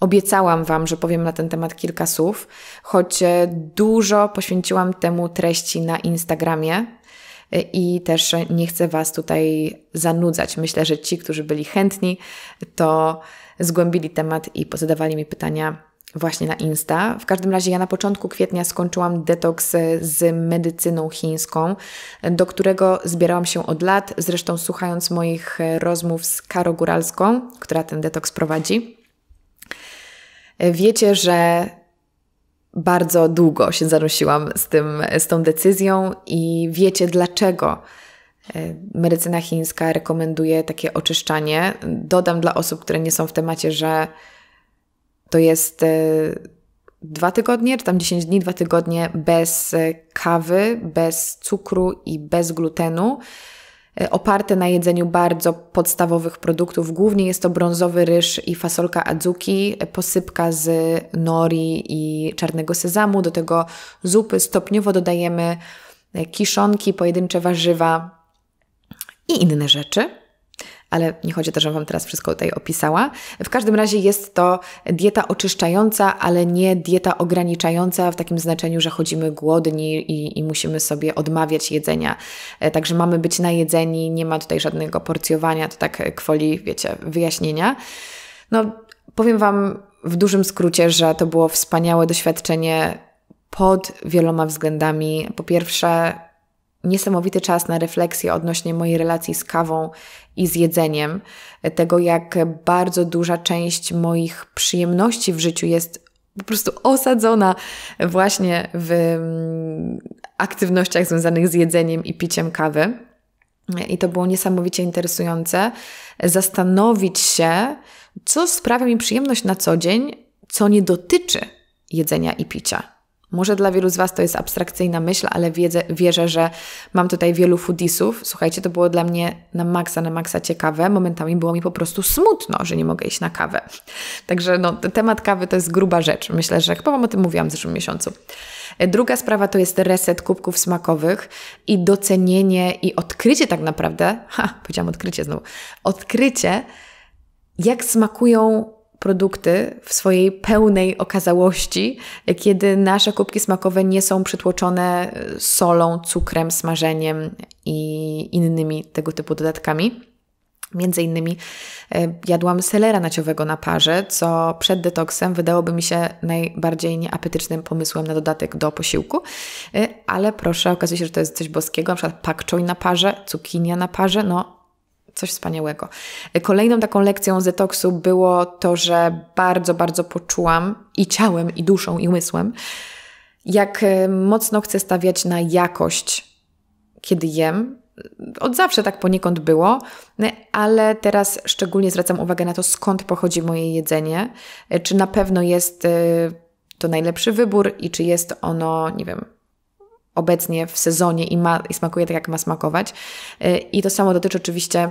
Obiecałam Wam, że powiem na ten temat kilka słów, choć e, dużo poświęciłam temu treści na Instagramie e, i też e, nie chcę Was tutaj zanudzać. Myślę, że ci, którzy byli chętni, to zgłębili temat i pozadawali mi pytania właśnie na Insta. W każdym razie ja na początku kwietnia skończyłam detoks z medycyną chińską, do którego zbierałam się od lat, zresztą słuchając moich rozmów z Karo Góralską, która ten detoks prowadzi. Wiecie, że bardzo długo się zanosiłam z, tym, z tą decyzją i wiecie dlaczego. E, medycyna chińska rekomenduje takie oczyszczanie. Dodam dla osób, które nie są w temacie, że to jest e, dwa tygodnie, czy tam 10 dni, dwa tygodnie bez e, kawy, bez cukru i bez glutenu. E, oparte na jedzeniu bardzo podstawowych produktów. Głównie jest to brązowy ryż i fasolka adzuki, e, posypka z nori i czarnego sezamu. Do tego zupy stopniowo dodajemy e, kiszonki, pojedyncze warzywa i inne rzeczy ale nie chodzi o to, że Wam teraz wszystko tutaj opisała. W każdym razie jest to dieta oczyszczająca, ale nie dieta ograniczająca w takim znaczeniu, że chodzimy głodni i, i musimy sobie odmawiać jedzenia. E, także mamy być najedzeni, nie ma tutaj żadnego porcjowania, to tak kwoli, wiecie, wyjaśnienia. No, powiem Wam w dużym skrócie, że to było wspaniałe doświadczenie pod wieloma względami. Po pierwsze, niesamowity czas na refleksję odnośnie mojej relacji z kawą i z jedzeniem, tego jak bardzo duża część moich przyjemności w życiu jest po prostu osadzona właśnie w mm, aktywnościach związanych z jedzeniem i piciem kawy. I to było niesamowicie interesujące zastanowić się, co sprawia mi przyjemność na co dzień, co nie dotyczy jedzenia i picia. Może dla wielu z Was to jest abstrakcyjna myśl, ale wiedzę, wierzę, że mam tutaj wielu foodisów. Słuchajcie, to było dla mnie na maksa, na maksa ciekawe. Momentami było mi po prostu smutno, że nie mogę iść na kawę. Także no, temat kawy to jest gruba rzecz. Myślę, że chyba Wam o tym mówiłam w zeszłym miesiącu. E, druga sprawa to jest reset kubków smakowych i docenienie i odkrycie tak naprawdę, ha, powiedziałam odkrycie znowu, odkrycie jak smakują produkty w swojej pełnej okazałości, kiedy nasze kubki smakowe nie są przytłoczone e, solą, cukrem, smażeniem i innymi tego typu dodatkami. Między innymi e, jadłam selera naciowego na parze, co przed detoksem wydałoby mi się najbardziej nieapetycznym pomysłem na dodatek do posiłku, e, ale proszę, okazuje się, że to jest coś boskiego, na przykład pak choy na parze, cukinia na parze, no coś wspaniałego. Kolejną taką lekcją z detoksu było to, że bardzo, bardzo poczułam i ciałem, i duszą, i umysłem, jak e, mocno chcę stawiać na jakość, kiedy jem. Od zawsze tak poniekąd było, no, ale teraz szczególnie zwracam uwagę na to, skąd pochodzi moje jedzenie, e, czy na pewno jest e, to najlepszy wybór i czy jest ono, nie wiem, obecnie w sezonie i, ma, i smakuje tak, jak ma smakować. Y, I to samo dotyczy oczywiście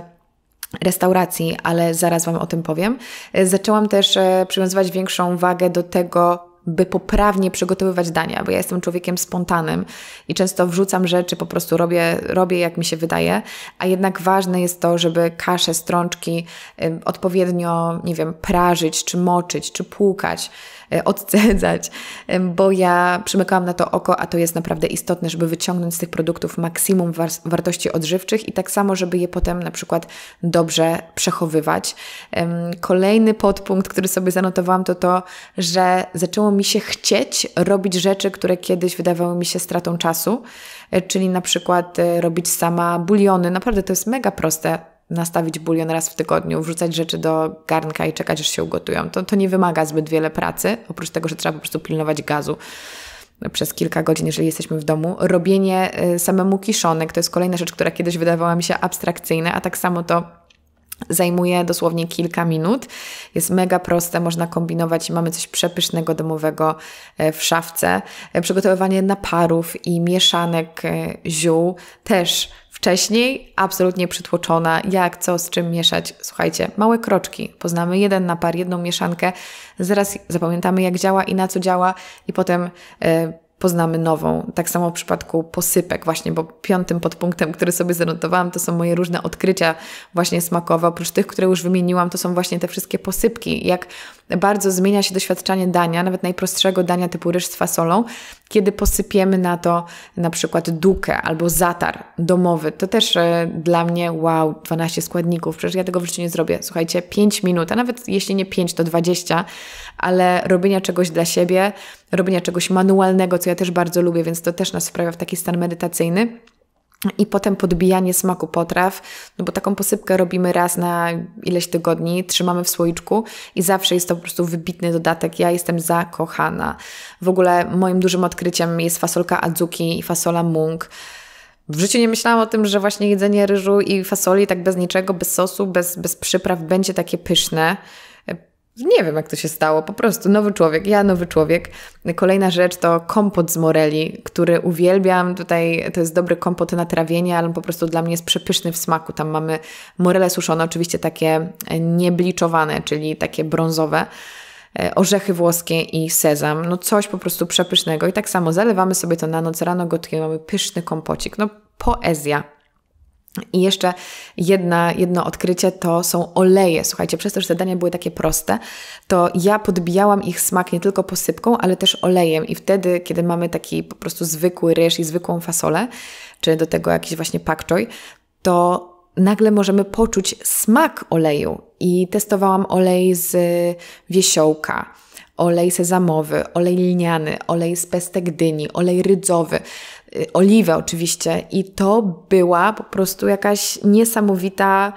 restauracji, ale zaraz Wam o tym powiem. Y, zaczęłam też y, przywiązywać większą wagę do tego, by poprawnie przygotowywać dania, bo ja jestem człowiekiem spontanym i często wrzucam rzeczy, po prostu robię, robię jak mi się wydaje, a jednak ważne jest to, żeby kasze, strączki odpowiednio, nie wiem, prażyć, czy moczyć, czy płukać E, odcedzać, bo ja przymykałam na to oko, a to jest naprawdę istotne, żeby wyciągnąć z tych produktów maksimum war wartości odżywczych i tak samo, żeby je potem na przykład dobrze przechowywać. Kolejny podpunkt, który sobie zanotowałam, to to, że zaczęło mi się chcieć robić rzeczy, które kiedyś wydawały mi się stratą czasu, e, czyli na przykład e, robić sama buliony. Naprawdę to jest mega proste nastawić bulion raz w tygodniu, wrzucać rzeczy do garnka i czekać, aż się ugotują. To, to nie wymaga zbyt wiele pracy, oprócz tego, że trzeba po prostu pilnować gazu przez kilka godzin, jeżeli jesteśmy w domu. Robienie y, samemu kiszonek to jest kolejna rzecz, która kiedyś wydawała mi się abstrakcyjna, a tak samo to zajmuje dosłownie kilka minut. Jest mega proste, można kombinować i mamy coś przepysznego domowego e, w szafce. E, przygotowywanie naparów i mieszanek e, ziół też Wcześniej absolutnie przytłoczona, jak co z czym mieszać. Słuchajcie, małe kroczki. Poznamy jeden napar, jedną mieszankę, zaraz zapamiętamy jak działa i na co działa i potem e, poznamy nową. Tak samo w przypadku posypek właśnie, bo piątym podpunktem, który sobie zanotowałam, to są moje różne odkrycia właśnie smakowe. Oprócz tych, które już wymieniłam, to są właśnie te wszystkie posypki. Jak bardzo zmienia się doświadczanie dania, nawet najprostszego dania typu ryż z fasolą, kiedy posypiemy na to na przykład dukę albo zatar domowy, to też e, dla mnie wow, 12 składników, przecież ja tego w życiu nie zrobię. Słuchajcie, 5 minut, a nawet jeśli nie 5, to 20, ale robienia czegoś dla siebie, robienia czegoś manualnego, co ja też bardzo lubię, więc to też nas wprawia w taki stan medytacyjny i potem podbijanie smaku potraw, no bo taką posypkę robimy raz na ileś tygodni, trzymamy w słoiczku i zawsze jest to po prostu wybitny dodatek. Ja jestem zakochana. W ogóle moim dużym odkryciem jest fasolka adzuki i fasola mung. W życiu nie myślałam o tym, że właśnie jedzenie ryżu i fasoli tak bez niczego, bez sosu, bez, bez przypraw będzie takie pyszne. Nie wiem, jak to się stało, po prostu nowy człowiek, ja nowy człowiek. Kolejna rzecz to kompot z moreli, który uwielbiam. Tutaj to jest dobry kompot na trawienie, ale on po prostu dla mnie jest przepyszny w smaku. Tam mamy morele suszone, oczywiście takie niebliczowane, czyli takie brązowe e, orzechy włoskie i sezam. No coś po prostu przepysznego. I tak samo zalewamy sobie to na noc, rano gotujemy, mamy pyszny kompocik. No poezja. I jeszcze jedna, jedno odkrycie to są oleje. Słuchajcie, przez to, że te dania były takie proste, to ja podbijałam ich smak nie tylko posypką, ale też olejem. I wtedy, kiedy mamy taki po prostu zwykły ryż i zwykłą fasolę, czy do tego jakiś właśnie pak to nagle możemy poczuć smak oleju. I testowałam olej z wiesiołka, olej sezamowy, olej lniany, olej z pestek dyni, olej rydzowy. Y, oliwę oczywiście. I to była po prostu jakaś niesamowita,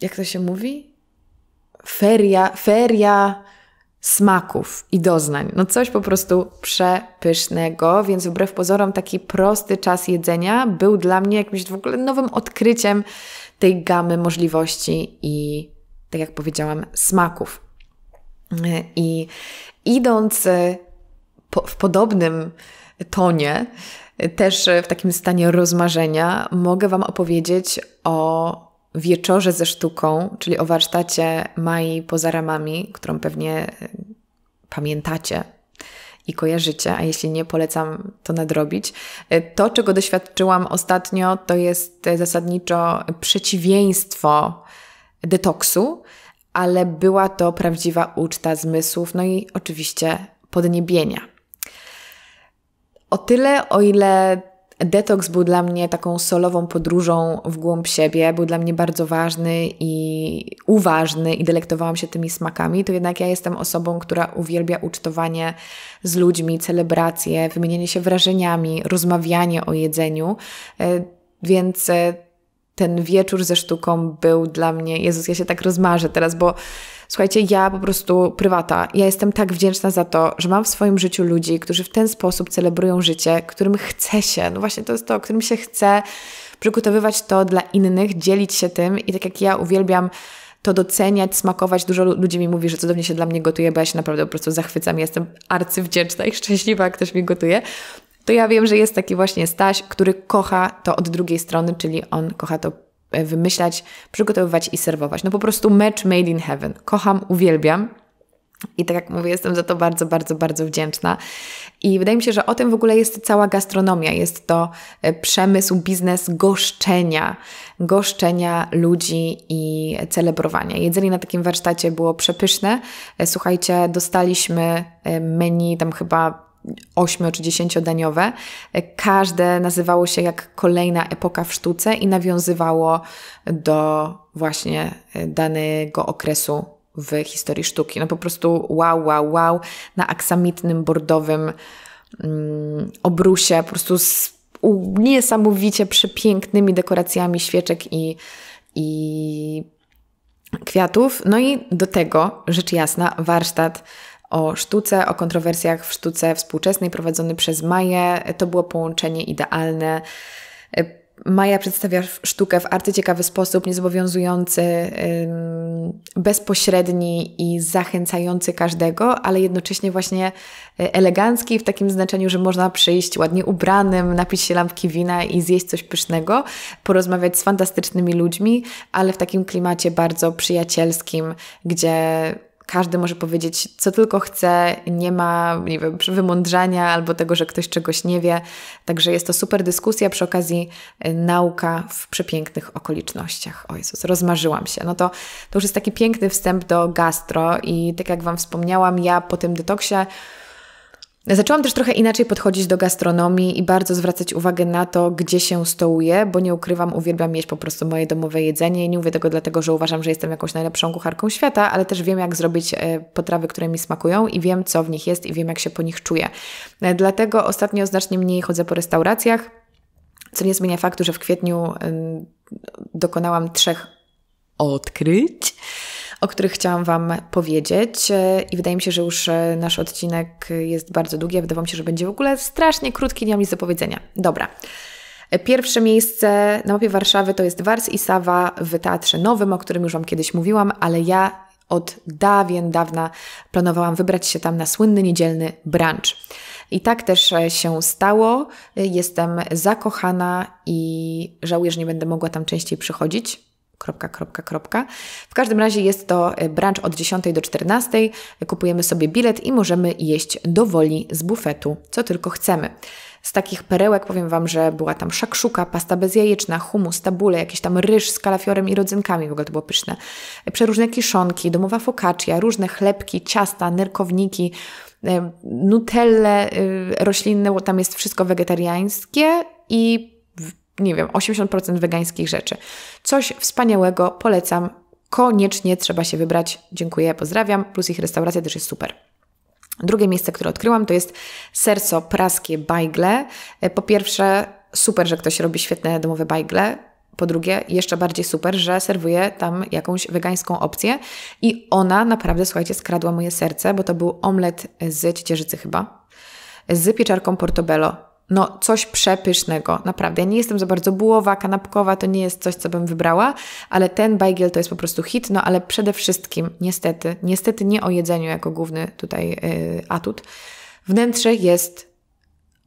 jak to się mówi? Feria, feria smaków i doznań. No coś po prostu przepysznego, więc wbrew pozorom taki prosty czas jedzenia był dla mnie jakimś w ogóle nowym odkryciem tej gamy możliwości i, tak jak powiedziałam, smaków. Y, I idąc y, po, w podobnym tonie, też w takim stanie rozmarzenia, mogę Wam opowiedzieć o wieczorze ze sztuką, czyli o warsztacie Mai poza ramami, którą pewnie e, pamiętacie i kojarzycie, a jeśli nie, polecam to nadrobić. E, to, czego doświadczyłam ostatnio, to jest e, zasadniczo przeciwieństwo detoksu, ale była to prawdziwa uczta zmysłów, no i oczywiście podniebienia. O tyle, o ile detoks był dla mnie taką solową podróżą w głąb siebie, był dla mnie bardzo ważny i uważny i delektowałam się tymi smakami, to jednak ja jestem osobą, która uwielbia ucztowanie z ludźmi, celebracje, wymienianie się wrażeniami, rozmawianie o jedzeniu, e, więc e, ten wieczór ze sztuką był dla mnie, Jezus, ja się tak rozmarzę teraz, bo słuchajcie, ja po prostu prywata, ja jestem tak wdzięczna za to, że mam w swoim życiu ludzi, którzy w ten sposób celebrują życie, którym chce się, no właśnie to jest to, którym się chce przygotowywać to dla innych, dzielić się tym i tak jak ja uwielbiam to doceniać, smakować. Dużo ludzi mi mówi, że cudownie się dla mnie gotuje, bo ja się naprawdę po prostu zachwycam. Jestem arcywdzięczna i szczęśliwa, jak ktoś mi gotuje to ja wiem, że jest taki właśnie Staś, który kocha to od drugiej strony, czyli on kocha to e, wymyślać, przygotowywać i serwować. No po prostu match made in heaven. Kocham, uwielbiam. I tak jak mówię, jestem za to bardzo, bardzo, bardzo wdzięczna. I wydaje mi się, że o tym w ogóle jest cała gastronomia. Jest to e, przemysł, biznes goszczenia, goszczenia ludzi i celebrowania. Jedzenie na takim warsztacie było przepyszne. E, słuchajcie, dostaliśmy menu, tam chyba 8 czy 10-daniowe, każde nazywało się jak kolejna epoka w sztuce i nawiązywało do właśnie danego okresu w historii sztuki. No po prostu wow, wow, wow, na aksamitnym, bordowym mm, obrusie, po prostu z niesamowicie przepięknymi dekoracjami świeczek i, i kwiatów. No i do tego, rzecz jasna, warsztat o sztuce, o kontrowersjach w sztuce współczesnej prowadzony przez Maję. To było połączenie idealne. Maja przedstawia sztukę w arty ciekawy sposób, niezobowiązujący, bezpośredni i zachęcający każdego, ale jednocześnie właśnie y, elegancki w takim znaczeniu, że można przyjść ładnie ubranym, napić się lampki wina i zjeść coś pysznego, porozmawiać z fantastycznymi ludźmi, ale w takim klimacie bardzo przyjacielskim, gdzie każdy może powiedzieć, co tylko chce, nie ma, nie wiem, wymądrzania albo tego, że ktoś czegoś nie wie. Także jest to super dyskusja, przy okazji y, nauka w przepięknych okolicznościach. O Jezus, rozmarzyłam się. No to, to już jest taki piękny wstęp do gastro i tak jak Wam wspomniałam, ja po tym detoksie Zaczęłam też trochę inaczej podchodzić do gastronomii i bardzo zwracać uwagę na to, gdzie się stołuję, bo nie ukrywam, uwielbiam jeść po prostu moje domowe jedzenie. Nie mówię tego dlatego, że uważam, że jestem jakąś najlepszą kucharką świata, ale też wiem, jak zrobić e, potrawy, które mi smakują i wiem, co w nich jest i wiem, jak się po nich czuję. E, dlatego ostatnio znacznie mniej chodzę po restauracjach, co nie zmienia faktu, że w kwietniu dokonałam trzech odkryć o których chciałam Wam powiedzieć. E, I wydaje mi się, że już e, nasz odcinek jest bardzo długi, a wydawało mi się, że będzie w ogóle strasznie krótki, nie mam nic do powiedzenia. Dobra. E, pierwsze miejsce na mapie Warszawy to jest Wars i Sawa w Teatrze Nowym, o którym już Wam kiedyś mówiłam, ale ja od dawien dawna planowałam wybrać się tam na słynny niedzielny brunch. I tak też się stało. Jestem zakochana i żałuję, że nie będę mogła tam częściej przychodzić. Kropka, kropka, kropka. W każdym razie jest to e, branż od 10 do 14. Kupujemy sobie bilet i możemy jeść dowoli z bufetu, co tylko chcemy. Z takich perełek powiem Wam, że była tam szakszuka, pasta bezjajeczna, humus, tabule, jakiś tam ryż z kalafiorem i rodzynkami, w ogóle to było pyszne. E, przeróżne kiszonki, domowa focaccia, różne chlebki, ciasta, nerkowniki, e, nutelle y, roślinne, bo tam jest wszystko wegetariańskie i nie wiem, 80% wegańskich rzeczy. Coś wspaniałego, polecam. Koniecznie trzeba się wybrać. Dziękuję, pozdrawiam. Plus ich restauracja też jest super. Drugie miejsce, które odkryłam, to jest Serco Praskie Bajgle. E, po pierwsze, super, że ktoś robi świetne domowe bajgle. Po drugie, jeszcze bardziej super, że serwuje tam jakąś wegańską opcję i ona naprawdę, słuchajcie, skradła moje serce, bo to był omlet z ciecierzycy chyba, z pieczarką portobello no coś przepysznego, naprawdę. Ja nie jestem za bardzo bułowa, kanapkowa, to nie jest coś, co bym wybrała, ale ten bajgiel to jest po prostu hit, no ale przede wszystkim, niestety, niestety nie o jedzeniu jako główny tutaj yy, atut, wnętrze jest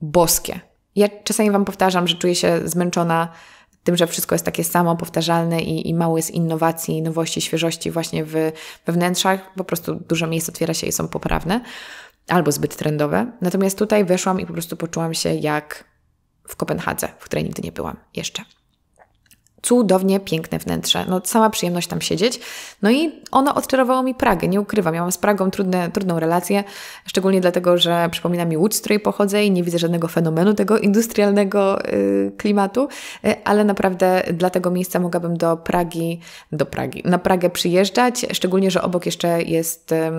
boskie. Ja czasami Wam powtarzam, że czuję się zmęczona tym, że wszystko jest takie samo, powtarzalne i, i mało jest innowacji, nowości, świeżości właśnie w, we wnętrzach. Po prostu dużo miejsc otwiera się i są poprawne albo zbyt trendowe. Natomiast tutaj weszłam i po prostu poczułam się jak w Kopenhadze, w której nigdy nie byłam jeszcze. Cudownie piękne wnętrze, no sama przyjemność tam siedzieć. No i ono odczarowało mi Pragę, nie ukrywam. Ja mam z Pragą trudne, trudną relację, szczególnie dlatego, że przypomina mi Łódź, z której pochodzę i nie widzę żadnego fenomenu tego industrialnego y, klimatu, y, ale naprawdę dla tego miejsca mogłabym do Pragi, do Pragi, na Pragę przyjeżdżać, szczególnie, że obok jeszcze jest... Y,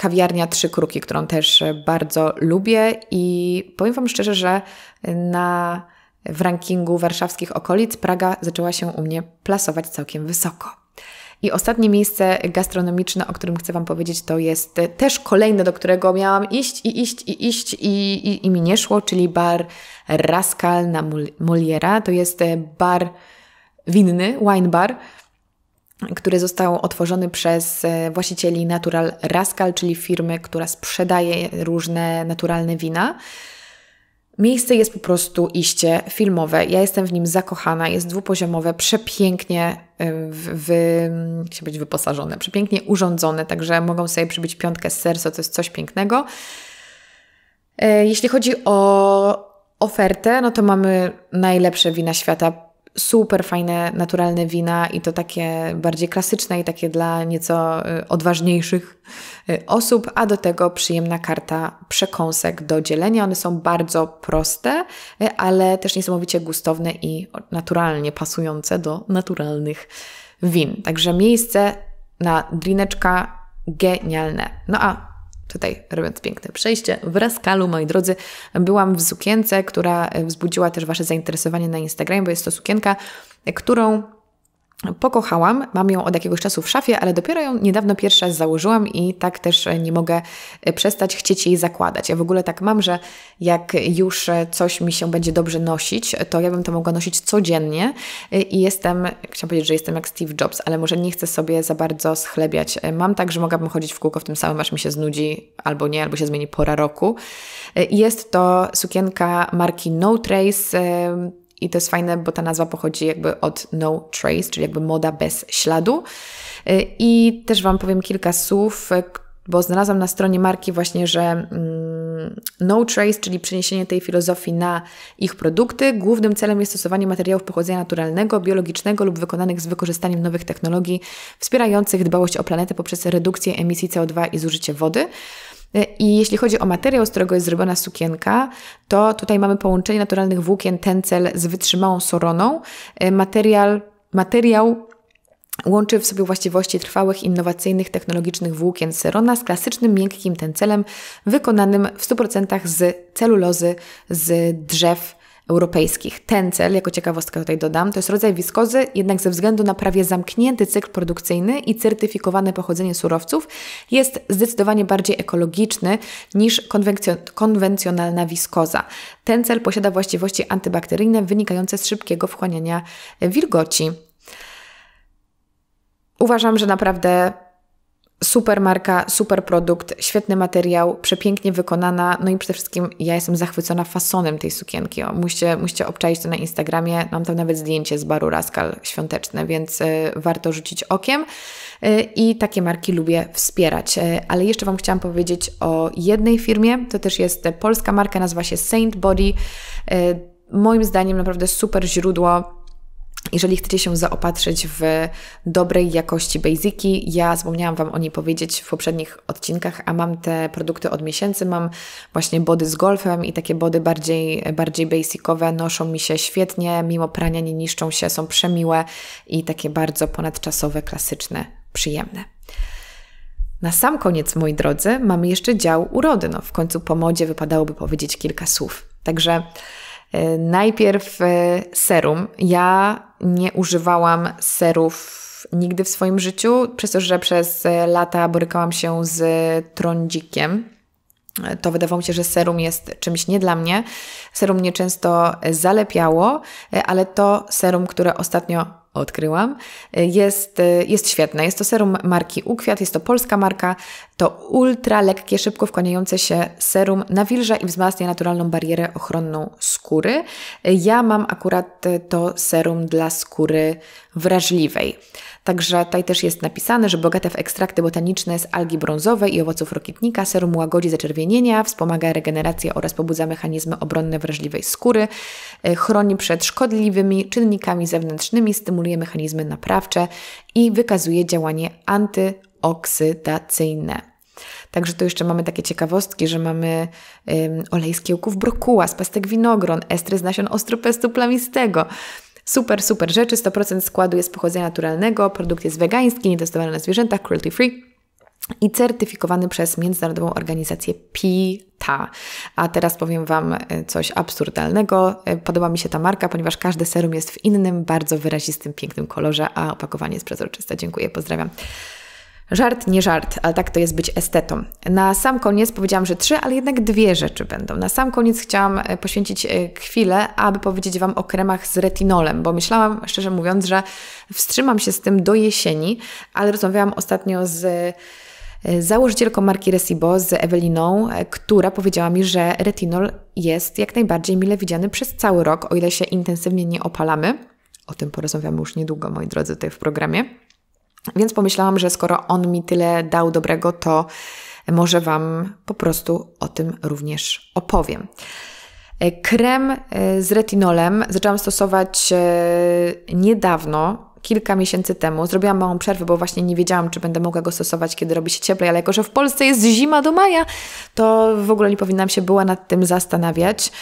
kawiarnia Trzy Kruki, którą też bardzo lubię i powiem Wam szczerze, że na, w rankingu warszawskich okolic Praga zaczęła się u mnie plasować całkiem wysoko. I ostatnie miejsce gastronomiczne, o którym chcę Wam powiedzieć, to jest też kolejne, do którego miałam iść i iść i iść i, i, i mi nie szło, czyli bar Raskal na Moliera. To jest bar winny, wine bar, który został otworzony przez e, właścicieli Natural Rascal, czyli firmy, która sprzedaje różne naturalne wina. Miejsce jest po prostu iście filmowe. Ja jestem w nim zakochana, jest dwupoziomowe, przepięknie e, w, w, być wyposażone, przepięknie urządzone, także mogą sobie przybić piątkę z serca, to jest coś pięknego. E, jeśli chodzi o ofertę, no to mamy najlepsze wina świata super fajne, naturalne wina i to takie bardziej klasyczne i takie dla nieco y, odważniejszych y, osób, a do tego przyjemna karta przekąsek do dzielenia. One są bardzo proste, y, ale też niesamowicie gustowne i naturalnie pasujące do naturalnych win. Także miejsce na drineczka genialne. No a Tutaj robiąc piękne przejście, w Raskalu, moi drodzy, byłam w sukience, która e, wzbudziła też Wasze zainteresowanie na Instagramie, bo jest to sukienka, e, którą Pokochałam, mam ją od jakiegoś czasu w szafie, ale dopiero ją niedawno pierwszy raz założyłam i tak też nie mogę e, przestać chcieć jej zakładać. Ja w ogóle tak mam, że jak już e, coś mi się będzie dobrze nosić, to ja bym to mogła nosić codziennie e, i jestem, chciałam powiedzieć, że jestem jak Steve Jobs, ale może nie chcę sobie za bardzo schlebiać. Mam tak, że mogłabym chodzić w kółko w tym samym, aż mi się znudzi albo nie, albo się zmieni pora roku. Jest to sukienka marki No Trace, i to jest fajne, bo ta nazwa pochodzi jakby od no trace, czyli jakby moda bez śladu. Y, I też Wam powiem kilka słów, y, bo znalazłam na stronie marki właśnie, że mm, no trace, czyli przeniesienie tej filozofii na ich produkty. Głównym celem jest stosowanie materiałów pochodzenia naturalnego, biologicznego lub wykonanych z wykorzystaniem nowych technologii wspierających dbałość o planetę poprzez redukcję emisji CO2 i zużycie wody. E, I jeśli chodzi o materiał, z którego jest zrobiona sukienka, to tutaj mamy połączenie naturalnych włókien tencel z wytrzymałą soroną. E, material, materiał Łączy w sobie właściwości trwałych, innowacyjnych, technologicznych włókien serona z klasycznym, miękkim tencelem wykonanym w 100% z celulozy z drzew europejskich. Ten cel, jako ciekawostkę tutaj dodam, to jest rodzaj wiskozy, jednak ze względu na prawie zamknięty cykl produkcyjny i certyfikowane pochodzenie surowców, jest zdecydowanie bardziej ekologiczny niż konwencjonalna wiskoza. Ten cel posiada właściwości antybakteryjne wynikające z szybkiego wchłaniania wilgoci. Uważam, że naprawdę Super marka, super produkt, świetny materiał, przepięknie wykonana. No i przede wszystkim ja jestem zachwycona fasonem tej sukienki. O, musicie, musicie obczaić to na Instagramie. Mam tam nawet zdjęcie z baru Rascal, świąteczne, więc y, warto rzucić okiem. Y, I takie marki lubię wspierać. Y, ale jeszcze Wam chciałam powiedzieć o jednej firmie. To też jest polska marka, nazywa się Saint Body. Y, moim zdaniem naprawdę super źródło jeżeli chcecie się zaopatrzyć w dobrej jakości basiki, ja wspomniałam Wam o niej powiedzieć w poprzednich odcinkach, a mam te produkty od miesięcy, mam właśnie body z golfem i takie body bardziej, bardziej basicowe noszą mi się świetnie, mimo prania nie niszczą się, są przemiłe i takie bardzo ponadczasowe, klasyczne, przyjemne. Na sam koniec, moi drodzy, mamy jeszcze dział urody. No, w końcu po modzie wypadałoby powiedzieć kilka słów. Także E, najpierw e, serum. Ja nie używałam serów nigdy w swoim życiu, przez to, że przez e, lata borykałam się z trądzikiem. To wydawało mi się, że serum jest czymś nie dla mnie. Serum mnie często zalepiało, ale to serum, które ostatnio odkryłam, jest, jest świetne. Jest to serum marki Ukwiat, jest to polska marka. To ultra lekkie, szybko wkłaniające się serum nawilża i wzmacnia naturalną barierę ochronną skóry. Ja mam akurat to serum dla skóry wrażliwej. Także tutaj też jest napisane, że bogate w ekstrakty botaniczne z algi brązowej i owoców rokietnika serum łagodzi zaczerwienienia, wspomaga regenerację oraz pobudza mechanizmy obronne wrażliwej skóry, e, chroni przed szkodliwymi czynnikami zewnętrznymi, stymuluje mechanizmy naprawcze i wykazuje działanie antyoksydacyjne. Także tu jeszcze mamy takie ciekawostki, że mamy olej z kiełków brokuła, z pastek winogron, estry z nasion ostropestu plamistego, Super, super rzeczy. 100% składu jest pochodzenia naturalnego, produkt jest wegański, nietestowany na zwierzętach, cruelty free i certyfikowany przez międzynarodową organizację PETA. A teraz powiem Wam e, coś absurdalnego. E, podoba mi się ta marka, ponieważ każde serum jest w innym, bardzo wyrazistym, pięknym kolorze, a opakowanie jest przezroczyste. Dziękuję, pozdrawiam. Żart, nie żart, ale tak to jest być estetą. Na sam koniec powiedziałam, że trzy, ale jednak dwie rzeczy będą. Na sam koniec chciałam e, poświęcić e, chwilę, aby powiedzieć Wam o kremach z retinolem, bo myślałam, szczerze mówiąc, że wstrzymam się z tym do jesieni, ale rozmawiałam ostatnio z e, założycielką marki Resibo, z Eweliną, która powiedziała mi, że retinol jest jak najbardziej mile widziany przez cały rok, o ile się intensywnie nie opalamy. O tym porozmawiamy już niedługo, moi drodzy, tutaj w programie. Więc pomyślałam, że skoro on mi tyle dał dobrego, to może Wam po prostu o tym również opowiem. E, krem e, z retinolem zaczęłam stosować e, niedawno, kilka miesięcy temu. Zrobiłam małą przerwę, bo właśnie nie wiedziałam, czy będę mogła go stosować, kiedy robi się cieplej, ale jako, że w Polsce jest zima do maja, to w ogóle nie powinnam się była nad tym zastanawiać.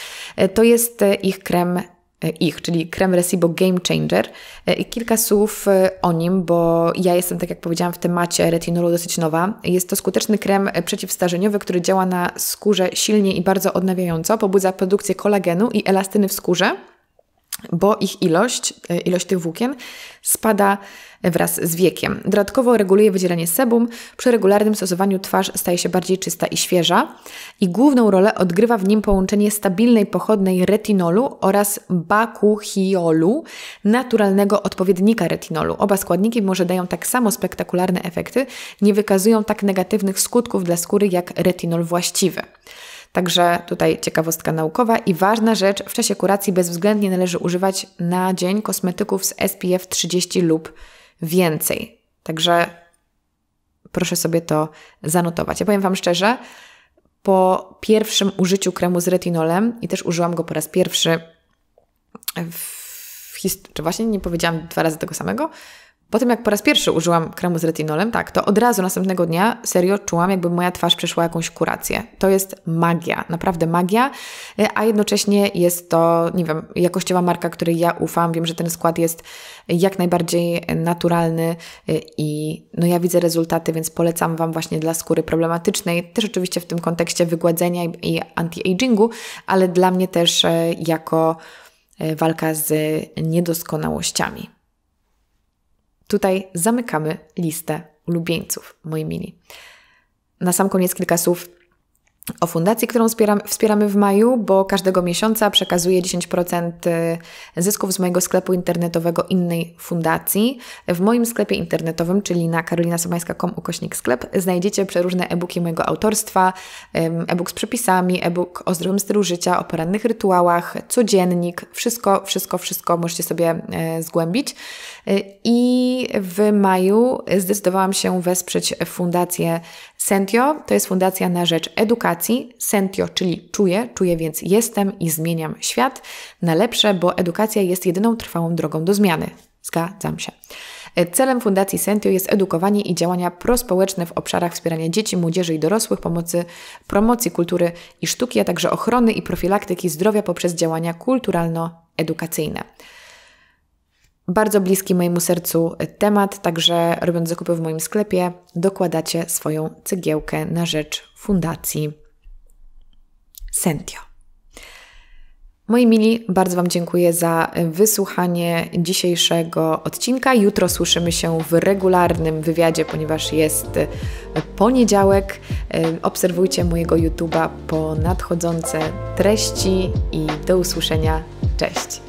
To jest ich krem E, ich, czyli Krem Recibo Game Changer. E, I kilka słów e, o nim, bo ja jestem, tak jak powiedziałam, w temacie retinolu dosyć nowa. Jest to skuteczny krem przeciwstarzeniowy, który działa na skórze silnie i bardzo odnawiająco, pobudza produkcję kolagenu i elastyny w skórze bo ich ilość, e, ilość tych włókien spada wraz z wiekiem. Dodatkowo reguluje wydzielanie sebum, przy regularnym stosowaniu twarz staje się bardziej czysta i świeża i główną rolę odgrywa w nim połączenie stabilnej pochodnej retinolu oraz bakuchiolu, naturalnego odpowiednika retinolu. Oba składniki może dają tak samo spektakularne efekty, nie wykazują tak negatywnych skutków dla skóry jak retinol właściwy. Także tutaj ciekawostka naukowa i ważna rzecz, w czasie kuracji bezwzględnie należy używać na dzień kosmetyków z SPF 30 lub więcej. Także proszę sobie to zanotować. Ja powiem Wam szczerze, po pierwszym użyciu kremu z retinolem i też użyłam go po raz pierwszy w historii, czy właśnie nie powiedziałam dwa razy tego samego, po tym, jak po raz pierwszy użyłam kremu z retinolem, tak, to od razu następnego dnia serio czułam, jakby moja twarz przeszła jakąś kurację. To jest magia, naprawdę magia, y, a jednocześnie jest to, nie wiem, jakościowa marka, której ja ufam. Wiem, że ten skład jest jak najbardziej naturalny y, i no ja widzę rezultaty, więc polecam Wam właśnie dla skóry problematycznej, też oczywiście w tym kontekście wygładzenia i anti-agingu, ale dla mnie też y, jako walka z niedoskonałościami. Tutaj zamykamy listę ulubieńców, moi mili. Na sam koniec kilka słów o fundacji, którą wspieramy w maju, bo każdego miesiąca przekazuję 10% y, zysków z mojego sklepu internetowego innej fundacji. W moim sklepie internetowym, czyli na karolinasobańska.com ukośnik sklep, znajdziecie przeróżne e-booki mojego autorstwa, e-book z przepisami, e-book o zdrowym stylu życia, o porannych rytuałach, codziennik, wszystko, wszystko, wszystko możecie sobie e, zgłębić. Y, I w maju zdecydowałam się wesprzeć Fundację Sentio. To jest Fundacja na Rzecz Edukacji. Sentio, czyli czuję, czuję więc jestem i zmieniam świat na lepsze, bo edukacja jest jedyną trwałą drogą do zmiany. Zgadzam się. Y, celem Fundacji Sentio jest edukowanie i działania prospołeczne w obszarach wspierania dzieci, młodzieży i dorosłych, pomocy, promocji kultury i sztuki, a także ochrony i profilaktyki zdrowia poprzez działania kulturalno-edukacyjne bardzo bliski mojemu sercu temat, także robiąc zakupy w moim sklepie, dokładacie swoją cegiełkę na rzecz Fundacji Sentio. Moi mili, bardzo Wam dziękuję za wysłuchanie dzisiejszego odcinka. Jutro słyszymy się w regularnym wywiadzie, ponieważ jest poniedziałek. Obserwujcie mojego YouTube'a po nadchodzące treści i do usłyszenia. Cześć!